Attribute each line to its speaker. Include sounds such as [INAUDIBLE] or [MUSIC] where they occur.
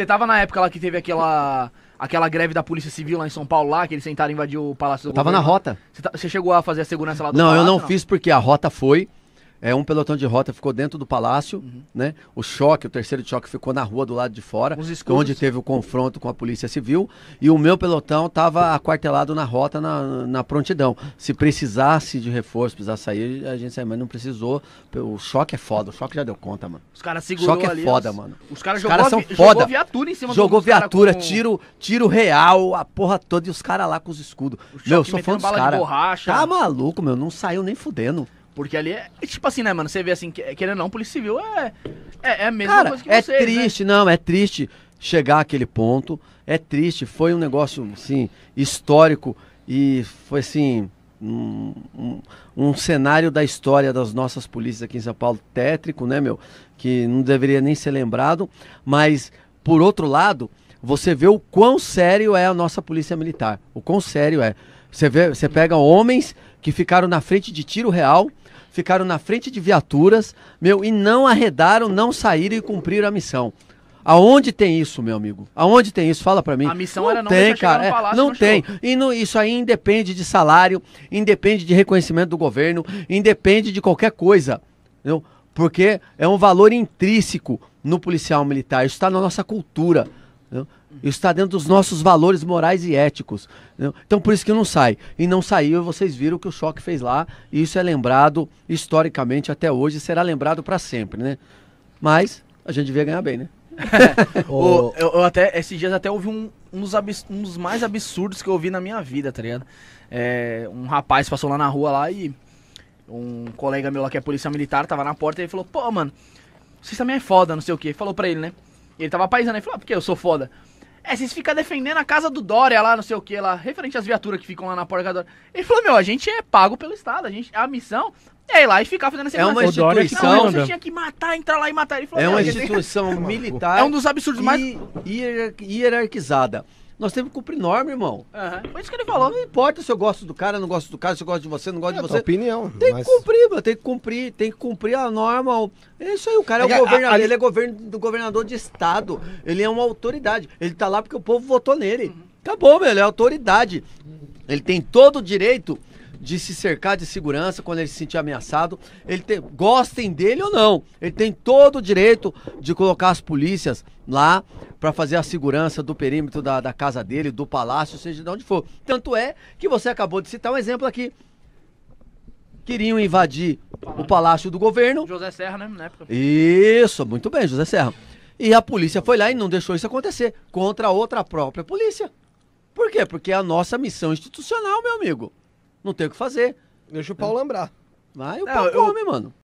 Speaker 1: Você tava na época lá que teve aquela. aquela greve da Polícia Civil lá em São Paulo, lá, que eles tentaram invadir o Palácio do eu Tava governo. na rota. Tá, você, chegou a fazer a segurança lá do Não, palácio, eu não, não, fiz
Speaker 2: porque a rota foi. É, um pelotão de rota ficou dentro do palácio, uhum. né? O choque, o terceiro choque ficou na rua do lado de fora, onde teve o confronto com a polícia civil. E o meu pelotão estava aquartelado na rota, na, na prontidão. Se precisasse de reforço, precisar sair, a gente mas não precisou. O choque é foda, o choque já deu conta, mano. Os caras segurou choque Choque é foda, os... mano. Os caras cara são foda. jogou viatura em cima Jogou viatura, com... tiro, tiro real, a porra toda e os caras lá com os escudos. Meu, eu sou fã dos caras. Tá maluco, meu, não saiu nem fudendo. Porque ali é, é,
Speaker 1: tipo assim, né, mano? Você vê assim, querendo ou não, Polícia Civil é, é, é a mesma Cara, coisa que é vocês, né? triste,
Speaker 2: né? não, é triste chegar àquele ponto. É triste, foi um negócio, assim, histórico e foi, assim, um, um, um, cenário da história das nossas polícias aqui em São Paulo, tétrico, né, meu? Que não deveria nem ser lembrado, mas, por outro lado, você vê o quão sério é a nossa polícia militar, o quão sério é. Você, vê, você pega homens que ficaram na frente de tiro real, ficaram na frente de viaturas, meu, e não arredaram, não saíram e cumpriram a missão. Aonde tem isso, meu amigo? Aonde tem isso? Fala para mim. A missão não era não tem, cara. É, palácio, não, não tem. Chegou. E no, isso aí independe de salário, independe de reconhecimento do governo, independe de qualquer coisa. Entendeu? Porque é um valor intrínseco no policial militar. Isso está na nossa cultura. Isso está dentro dos nossos valores morais e éticos. Entendeu? Então, por isso que não sai. E não saiu, vocês viram o que o Choque fez lá. E isso é lembrado historicamente até hoje, será lembrado para sempre, né? Mas a gente devia ganhar bem, né? [LAUGHS] o,
Speaker 1: eu, eu, até, esses dias até ouvi um, um dos, abs, um, dos mais absurdos que eu ouvi na minha vida, tá ligado? É, um rapaz passou lá na rua lá e um colega meu lá que é polícia militar estava na porta e ele falou: Pô, mano, vocês também é foda, não sei o que. Falou pra ele, né? ele tava paisando e falou, ah, porque eu sou foda. É, vocês ficam defendendo a casa do Dória lá, não sei o que lá, referente às viaturas que ficam lá na porta da Dória. Ele falou, meu, a gente é pago pelo Estado, a gente, é a missão é ir lá e ficar fazendo essa É uma instituição... Não, né? você tinha que matar, entrar lá e matar. Ele falou, é uma instituição
Speaker 2: militar... [LAUGHS] É um dos absurdos mais... Hierarquizada. Nós temos que cumprir norma, irmão. Uhum. Foi isso que ele falou. Não importa se eu gosto do cara, não gosto do cara, se eu gosto de você, não gosto é de você. É opinião. Tem mas... que cumprir, mano. Tem que cumprir, tem que cumprir a norma. É isso aí, o cara é, é o governador. Ele é govern... governador de estado. Ele é uma autoridade. Ele tá lá porque o povo votou nele. Uhum. Acabou, meu. Ele é autoridade. Ele tem todo o direito de se cercar de segurança quando ele se sentir ameaçado. Ele tem, gostem dele ou não, ele tem todo o direito de colocar as polícias lá para fazer a segurança do perímetro da, da casa dele, do palácio, seja de onde for. Tanto é que você acabou de citar um exemplo aqui queriam invadir o palácio do governo.
Speaker 1: José Serra, né, na época.
Speaker 2: Isso, muito bem, José Serra. E a polícia foi lá e não deixou isso acontecer contra outra própria polícia. Por quê? Porque é a nossa missão institucional, meu amigo. Não tem o que fazer. Deixa o Paulo né? lembrar Vai, o é, Paulo eu... come, mano.